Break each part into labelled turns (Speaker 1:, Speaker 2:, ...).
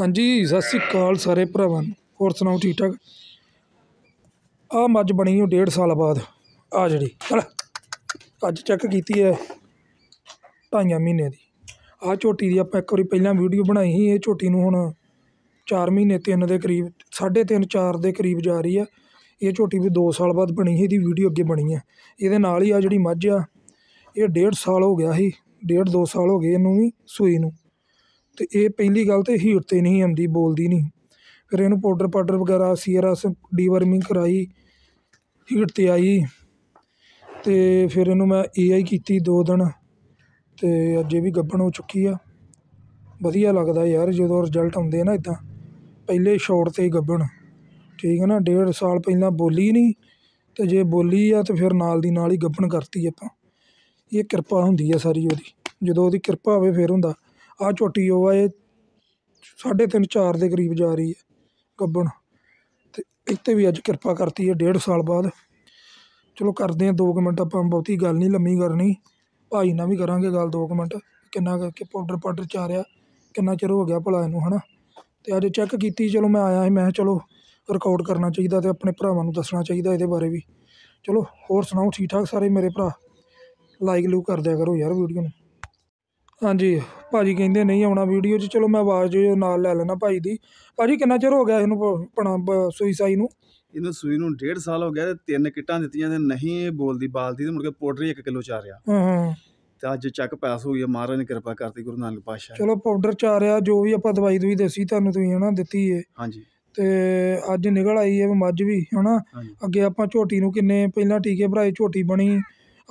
Speaker 1: ਹਾਂਜੀ ਸਤਿ ਸ੍ਰੀ ਅਕਾਲ ਸਾਰੇ ਭਰਾਵਾਂ ਨੂੰ ਹੋਰ ਸੁਣਾਓ ਠੀਕ ਠਾਕ ਆ ਮੱਝ ਬਣੀ ਉਹ ਡੇਢ ਸਾਲ ਬਾਅਦ ਆ ਜਿਹੜੀ ਚਲ ਅੱਜ ਚੈੱਕ ਕੀਤੀ ਹੈ ਢਾਈਆਂ ਮਹੀਨੇ ਦੀ ਆ ਝੋਟੀ ਦੀ ਆਪਾਂ ਇੱਕ ਵਾਰੀ ਪਹਿਲਾਂ ਵੀਡੀਓ ਬਣਾਈ ਸੀ ਇਹ ਝੋਟੀ ਨੂੰ ਹੁਣ 4 ਮਹੀਨੇ 3 ਦੇ ਕਰੀਬ 3.5 4 ਦੇ ਕਰੀਬ ਜਾ ਰਹੀ ਆ ਇਹ ਝੋਟੀ ਵੀ 2 ਸਾਲ ਬਾਅਦ ਬਣੀ ਸੀ ਇਹਦੀ ਵੀਡੀਓ ਅੱਗੇ ਬਣੀ ਆ ਇਹਦੇ ਨਾਲ ਹੀ ਆ ਜਿਹੜੀ ਮੱਝ ਆ ਇਹ 1.5 ਸਾਲ ਹੋ ਗਿਆ ਸੀ 1.5 2 ਸਾਲ ਹੋ ਗਏ ਇਹਨੂੰ ਵੀ ਸੂਈ ਨੂੰ ਤੇ ਇਹ ਪਹਿਲੀ ਗੱਲ ਤੇ ਹੀ ਉੱਤੇ ਨਹੀਂ ਆਉਂਦੀ ਬੋਲਦੀ ਨਹੀਂ ਫਿਰ ਇਹਨੂੰ ਪਾਊਡਰ ਪਾਊਡਰ ਵਗੈਰਾ ਸੀਆਰਐਸ ਡੀਵਰਮਿੰਗ ਕਰਾਈ ਹੀਟ 'ਤੇ ਆਈ ਤੇ ਫਿਰ ਇਹਨੂੰ ਮੈਂ ਏਆਈ ਕੀਤੀ ਦੋ ਦਿਨ ਤੇ ਅੱਜ ਇਹ ਵੀ ਗੱਭਣ ਹੋ ਚੁੱਕੀ ਆ ਵਧੀਆ ਲੱਗਦਾ ਯਾਰ ਜਦੋਂ ਰਿਜ਼ਲਟ ਆਉਂਦੇ ਨਾ ਇਦਾਂ ਪਹਿਲੇ ਸ਼ੌਟ 'ਤੇ ਗੱਭਣ ਠੀਕ ਹੈ ਨਾ ਡੇਢ ਸਾਲ ਪਹਿਲਾਂ ਬੋਲੀ ਨਹੀਂ ਤੇ ਜੇ ਬੋਲੀ ਆ ਤੇ ਫਿਰ ਨਾਲ ਦੀ ਨਾਲ ਹੀ ਗੱਭਣ ਕਰਤੀ ਆਪਾਂ ਇਹ ਕਿਰਪਾ ਹੁੰਦੀ ਆ ਸਾਰੀ ਉਹਦੀ ਜਦੋਂ ਉਹਦੀ ਕਿਰਪਾ ਹੋਵੇ ਫਿਰ ਹੁੰਦਾ ਆ ਝੋਟੀ ਉਹ ਆ ਇਹ ਸਾਢੇ 3-4 ਦੇ ਕਰੀਬ ਜਾ ਰਹੀ ਹੈ ਗੱਬਣ ਤੇ ਇੱਥੇ ਵੀ ਅੱਜ ਕਿਰਪਾ ਕਰਤੀ ਹੈ 1.5 ਸਾਲ ਬਾਅਦ ਚਲੋ ਕਰਦੇ ਹਾਂ 2 ਮਿੰਟ ਆਪਾਂ ਬਹੁਤੀ ਗੱਲ ਨਹੀਂ ਲੰਮੀ ਕਰਨੀ ਭਾਈ ਨਾਲ ਵੀ ਕਰਾਂਗੇ ਗੱਲ 2 ਮਿੰਟ ਕਿੰਨਾ ਕਿ ਪਾਊਡਰ ਪਾਊਡਰ ਚਾਰਿਆ ਕਿੰਨਾ ਚਿਰ ਹੋ ਗਿਆ ਭਲਾ ਇਹਨੂੰ ਹਨਾ ਤੇ ਅੱਜ ਚੈੱਕ ਕੀਤੀ ਚਲੋ ਮੈਂ ਆਇਆ ਸੀ ਮੈਂ ਚਲੋ ਰਿਕਾਰਡ ਕਰਨਾ ਚਾਹੀਦਾ ਤੇ ਆਪਣੇ ਭਰਾਵਾਂ ਨੂੰ ਦੱਸਣਾ ਚਾਹੀਦਾ ਇਹਦੇ ਬਾਰੇ ਵੀ ਚਲੋ ਹੋਰ ਸੁਣਾਓ ਠੀਕ ਠਾਕ ਸਾਰੇ ਮੇਰੇ ਭਰਾ ਲਾਈਕ ਲੂ ਕਰ ਦਿਆ ਕਰੋ ਯਾਰ ਵੀਡੀਓ ਨੂੰ ਹਾਂਜੀ ਭਾਜੀ ਕਹਿੰਦੇ ਨਹੀਂ ਆਉਣਾ ਵੀਡੀਓ 'ਚ ਚਲੋ ਮੈਂ ਆਵਾਜ਼ ਜੋ ਨਾਲ ਲੈ ਲੈਣਾ ਭਾਈ ਦੀ ਭਾਜੀ ਕਿੰਨਾ ਚਿਰ ਹੋ ਗਿਆ ਇਹਨੂੰ ਆਪਣਾ ਸੂਈ ਸਾਈ ਨੂੰ ਇਹਨੂੰ ਸੂਈ ਨੂੰ 1.5 ਸਾਲ ਹੋ ਗਿਆ ਤੇ ਤਿੰਨ ਕਿੱਟਾਂ ਦਿੱਤੀਆਂ ਤੇ ਨਹੀਂ ਇਹ ਬੋਲਦੀ ਬਾਲਦੀ ਤੇ ਮੁੜ ਕੇ ਪੋਟਰੀ 1 ਕਿਲੋ ਚਾ ਰਿਹਾ ਹਾਂ ਹਾਂ ਤੇ ਅੱਜ ਚੱਕ ਪਾਸ ਹੋ ਗਿਆ ਹੈ, ਮਹਾਰਾਜ ਨੇ ਕਿਰਪਾ ਕਰਤੀ ਗੁਰੂ ਨਾਨਕ ਪਾਤਸ਼ਾਹ ਚਲੋ ਪਾਊਡਰ ਚਾਰਿਆ ਜੋ ਵੀ ਆਪਾਂ ਦਵਾਈ ਦੂਈ ਦੱਸੀ ਤੁਹਾਨੂੰ ਤੁਸੀਂ ਹਨਾ ਦਿੱਤੀ ਏ ਹਾਂਜੀ ਤੇ ਅੱਜ ਨਿਕਲ ਆਈ ਏ ਮੱਝ ਵੀ ਹਨਾ ਅੱਗੇ ਆਪਾਂ ਝੋਟੀ ਨੂੰ ਕਿੰਨੇ ਪਹਿਲਾਂ ਟੀਕੇ ਭਰਾਏ ਝੋਟੀ ਬਣੀ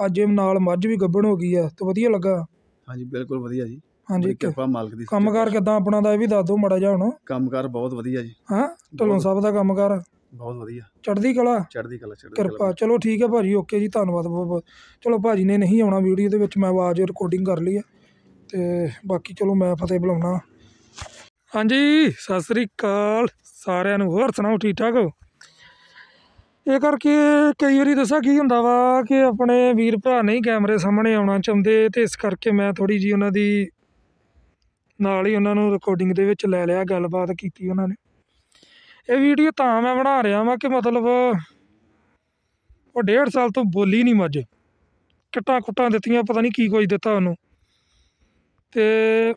Speaker 1: ਅੱਜ ਇਹ ਨਾਲ ਮੱਝ ਵੀ ਗੱਭਣ ਹੋ ਗਈ ਆ ਤੇ ਵਧੀਆ ਲੱਗਾ ਹਾਂਜੀ ਬਿਲਕੁਲ ਵਧੀਆ ਜੀ ਹਾਂਜੀ ਕਿਰਪਾ ਮਾਲਕ ਦੀ ਕੰਮਕਾਰ ਕਿਦਾਂ ਆਪਣਾ ਦਾ ਇਹ ਵੀ ਦੱਸ ਦਿਓ ਮੜਾ ਜਾ ਹੁਣ ਕੰਮਕਾਰ ਬਹੁਤ ਵਧੀਆ ਜੀ ਹਾਂ ਢਲੋਂ ਸਾਹਿਬ ਦਾ ਕੰਮਕਾਰ ਬਹੁਤ ਵਧੀਆ ਚੜ੍ਹਦੀ ਕਲਾ ਚੜ੍ਹਦੀ ਕਲਾ ਚੜ੍ਹਦੀ ਕਿਰਪਾ ਚਲੋ ਠੀਕ ਹੈ ਭਾਜੀ ਓਕੇ ਜੀ ਧੰਨਵਾਦ ਬਹੁਤ ਬਹੁਤ ਚਲੋ ਭਾਜੀ ਨੇ ਨਹੀਂ ਆਉਣਾ ਵੀਡੀਓ ਦੇ ਵਿੱਚ ਮੈਂ ਆਵਾਜ਼ ਰਿਕਾਰਡਿੰਗ ਕਰ ਲਈ ਹੈ ਤੇ ਬਾਕੀ ਚਲੋ ਮੈਂ ਫਤਿਹ ਬੁਲਾਉਣਾ ਹਾਂਜੀ ਸਤਿ ਸ੍ਰੀ ਅਕਾਲ ਸਾਰਿਆਂ ਨੂੰ ਹੋਰ ਸੁਣਾਓ ਠੀਕ ਠਾਕ ਹੋ ਇਹ ਕਰਕੇ ਕਈ ਵਾਰੀ ਦੱਸਾਂ ਕੀ ਹੁੰਦਾ ਵਾ ਕਿ ਆਪਣੇ ਵੀਰ ਭਰਾ ਨਹੀਂ ਕੈਮਰੇ ਸਾਹਮਣੇ ਆਉਣਾ ਚਾਹੁੰਦੇ ਤੇ ਇਸ ਕਰਕੇ ਮੈਂ ਥੋੜੀ ਜੀ ਉਹਨਾਂ ਦੀ ਨਾਲ ਹੀ ਉਹਨਾਂ ਨੂੰ ਰਿਕਾਰਡਿੰਗ ਦੇ ਵਿੱਚ ਲੈ ਲਿਆ ਗੱਲਬਾਤ ਕੀਤੀ ਉਹਨਾਂ ਨੇ ਇਹ ਵੀਡੀਓ ਤਾਂ ਮੈਂ ਬਣਾ ਰਿਹਾ ਵਾਂ ਕਿ ਮਤਲਬ ਉਹ ਡੇਢ ਸਾਲ ਤੋਂ ਬੋਲੀ ਨਹੀਂ ਮੱਝ ਕਿੱਟਾਂ ਕੁੱਟਾਂ ਦਿੱਤੀਆਂ ਪਤਾ ਨਹੀਂ ਕੀ ਕੁਝ ਦਿੱਤਾ ਉਹਨੂੰ ਤੇ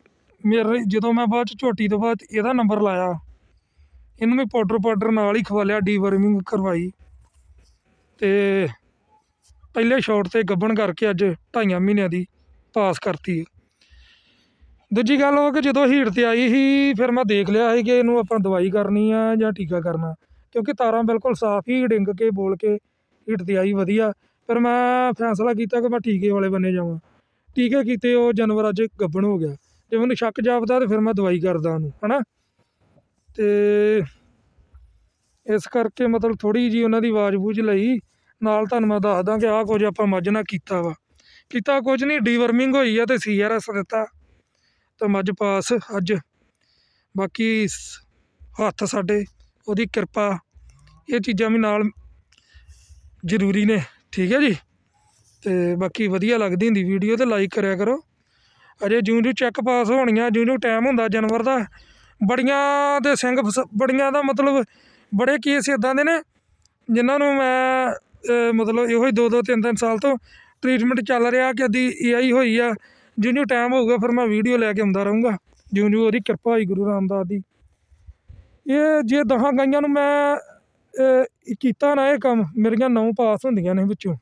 Speaker 1: ਮੇਰੇ ਜਦੋਂ ਮੈਂ ਬਾਅਦ ਚ ਝੋਟੀ ਤੋਂ ਬਾਅਦ ਇਹਦਾ ਨੰਬਰ ਲਾਇਆ ਇਹਨੂੰ ਮੈਂ ਪਾਊਡਰ ਪਾਊਡਰ ਨਾਲ ਹੀ ਖਵਾ ਲਿਆ ਡੀਵਰਮਿੰਗ ਕਰਵਾਈ ਤੇ ਪਹਿਲੇ ਸ਼ਾਟ ਤੇ ਗੱਬਣ ਕਰਕੇ ਅੱਜ ਢਾਈਆਂ ਮਹੀਨਿਆਂ ਦੀ ਪਾਸ ਕਰਤੀ ਹੈ ਦੂਜੀ ਗੱਲ ਉਹ ਕਿ ਜਦੋਂ ਹੀਟ ਤੇ ਆਈ ਸੀ ਫਿਰ ਮੈਂ ਦੇਖ ਲਿਆ ਸੀ ਕਿ ਇਹਨੂੰ ਆਪਾਂ ਦਵਾਈ ਕਰਨੀ ਆ ਜਾਂ ਟੀਕਾ ਕਰਨਾ ਕਿਉਂਕਿ ਤਾਰਾਂ ਬਿਲਕੁਲ ਸਾਫ਼ ਹੀ ਡਿੰਗ ਕੇ ਬੋਲ ਕੇ ਹੀਟ ਤੇ ਆਈ ਵਧੀਆ ਫਿਰ ਮੈਂ ਫੈਸਲਾ ਕੀਤਾ ਕਿ ਮੈਂ ਟੀਕੇ ਵਾਲੇ ਬੰਨੇ ਜਾਵਾਂ ਟੀਕੇ ਕੀਤੇ ਉਹ ਜਾਨਵਰ ਅੱਜ ਗੱਬਣ ਹੋ ਗਿਆ ਜੇ ਮੈਨੂੰ ਸ਼ੱਕ ਜਾਪਦਾ ਤਾਂ ਫਿਰ ਮੈਂ ਦਵਾਈ ਕਰਦਾ ਉਹਨੂੰ ਹਨਾ ਤੇ ਇਸ ਕਰਕੇ ਮਤਲਬ ਥੋੜੀ ਜੀ ਉਹਨਾਂ ਦੀ ਆਵਾਜ਼ ਬੂਝ ਲਈ ਨਾਲ ਤੁਹਾਨੂੰ ਮੈਂ ਦੱਸਦਾ ਕਿ ਆਹ ਕੁਝ ਆਪਾਂ ਮੱਝ ਨਾਲ ਕੀਤਾ ਵਾ ਕੀਤਾ ਕੁਝ ਨਹੀਂ ਡੀਵਰਮਿੰਗ ਹੋਈ ਆ ਤੇ ਸੀਆਰਐਸ ਦਿੱਤਾ ਤੇ ਮੱਝ ਪਾਸ ਅੱਜ ਬਾਕੀ ਹੱਥ ਸਾਡੇ ਉਹਦੀ ਕਿਰਪਾ ਇਹ ਚੀਜ਼ਾਂ ਵੀ ਨਾਲ ਜ਼ਰੂਰੀ ਨੇ ਠੀਕ ਹੈ ਜੀ ਤੇ ਬਾਕੀ ਵਧੀਆ ਲੱਗਦੀ ਹੁੰਦੀ ਵੀਡੀਓ ਤੇ ਲਾਈਕ ਕਰਿਆ ਕਰੋ ਅਜੇ ਜੂਨ ਨੂੰ ਚੈੱਕ ਪਾਸ ਹੋਣੀਆਂ ਜੂਨ ਨੂੰ ਟਾਈਮ ਹੁੰਦਾ ਜਾਨਵਰ ਦਾ ਬੜੀਆਂ ਤੇ ਸਿੰਘ ਬੜੀਆਂ ਦਾ ਮਤਲਬ ਬੜੇ ਕੇਸ ਇਦਾਂ ਦੇ ਨੇ ਜਿਨ੍ਹਾਂ ਨੂੰ ਮੈਂ ਮਤਲਬ ਇਹੋ ਹੀ 2-2 3-3 ਸਾਲ ਤੋਂ ਟ੍ਰੀਟਮੈਂਟ ਚੱਲ ਰਿਹਾ ਕਿ ਅਦੀ ਏਆਈ ਹੋਈ ਆ ਜਿਉਂ ਜਿਉਂ ਟਾਈਮ ਹੋਊਗਾ ਫਿਰ ਮੈਂ ਵੀਡੀਓ ਲੈ ਕੇ ਆਉਂਦਾ ਰਹੂੰਗਾ ਜਿਉਂ ਜਿਉਂ ਉਹਦੀ ਕਿਰਪਾ ਹੋਈ ਗੁਰੂ ਰਾਮਦਾਸ ਦੀ ਇਹ ਜੇ ਦਹਾਂ ਗਾਈਆਂ ਨੂੰ ਮੈਂ ਕੀਤਾ ਨਾ ਇਹ ਕੰਮ ਮੇਰੀਆਂ ਨੌ ਪਾਸ ਹੁੰਦੀਆਂ ਨੇ ਵਿੱਚੋਂ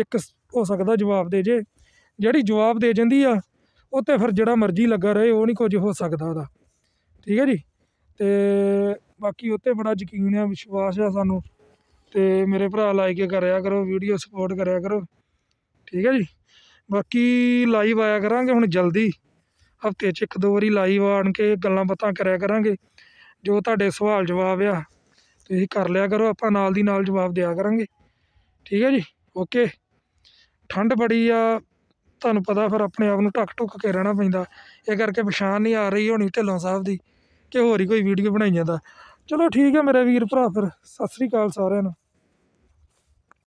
Speaker 1: ਇੱਕ ਹੋ ਸਕਦਾ ਜਵਾਬ ਦੇ ਜੇ ਜਿਹੜੀ ਜਵਾਬ ਦੇ ਜਾਂਦੀ ਆ ਉਹ ਤੇ ਫਿਰ ਜਿਹੜਾ ਮਰਜ਼ੀ ਲੱਗਾ ਰਹੇ ਉਹ ਨਹੀਂ ਕੁਝ ਹੋ ਸਕਦਾ ਉਹਦਾ ਠੀਕ ਹੈ ਜੀ ਤੇ ਬਾਕੀ ਉੱਤੇ ਬੜਾ ਯਕੀਨ ਆ ਵਿਸ਼ਵਾਸ ਆ ਸਾਨੂੰ ਤੇ ਮੇਰੇ ਭਰਾ ਲਾਈਕ ਕਰਿਆ ਕਰੋ ਵੀਡੀਓ ਸਪੋਰਟ ਕਰਿਆ ਕਰੋ ਠੀਕ ਹੈ ਜੀ ਬਾਕੀ ਲਾਈਵ ਆਇਆ ਕਰਾਂਗੇ ਹੁਣ ਜਲਦੀ ਹਫਤੇ 'ਚ ਇੱਕ ਦੋ ਵਾਰੀ ਲਾਈਵ ਆਣ ਕੇ ਗੱਲਾਂ ਬਾਤਾਂ ਕਰਿਆ ਕਰਾਂਗੇ ਜੋ ਤੁਹਾਡੇ ਸਵਾਲ ਜਵਾਬ ਆ ਤੁਸੀਂ ਕਰ ਲਿਆ ਕਰੋ ਆਪਾਂ ਨਾਲ ਦੀ ਨਾਲ ਜਵਾਬ ਦਿਆ ਕਰਾਂਗੇ ਠੀਕ ਹੈ ਜੀ ਓਕੇ ਠੰਡ ਬੜੀ ਆ ਤੁਹਾਨੂੰ ਪਤਾ ਫਿਰ ਆਪਣੇ ਆਪ ਨੂੰ ਟੱਕ ਟੁੱਕ ਕੇ ਰਹਿਣਾ ਪੈਂਦਾ ਇਹ ਕਰਕੇ ਪਛਾਣ ਨਹੀਂ ਆ ਰਹੀ ਹੋਣੀ ਢਿੱਲੋਂ ਸਾਹਿਬ ਦੀ ਕਿ ਹੋਰ ਹੀ ਕੋਈ ਵੀਡੀਓ ਬਣਾਈ ਜਾਂਦਾ ਚਲੋ ਠੀਕ ਹੈ ਮੇਰੇ ਵੀਰ ਭਰਾ ਫਿਰ ਸਤਿ ਸ੍ਰੀ ਅਕਾਲ ਸਾਰਿਆਂ ਨੂੰ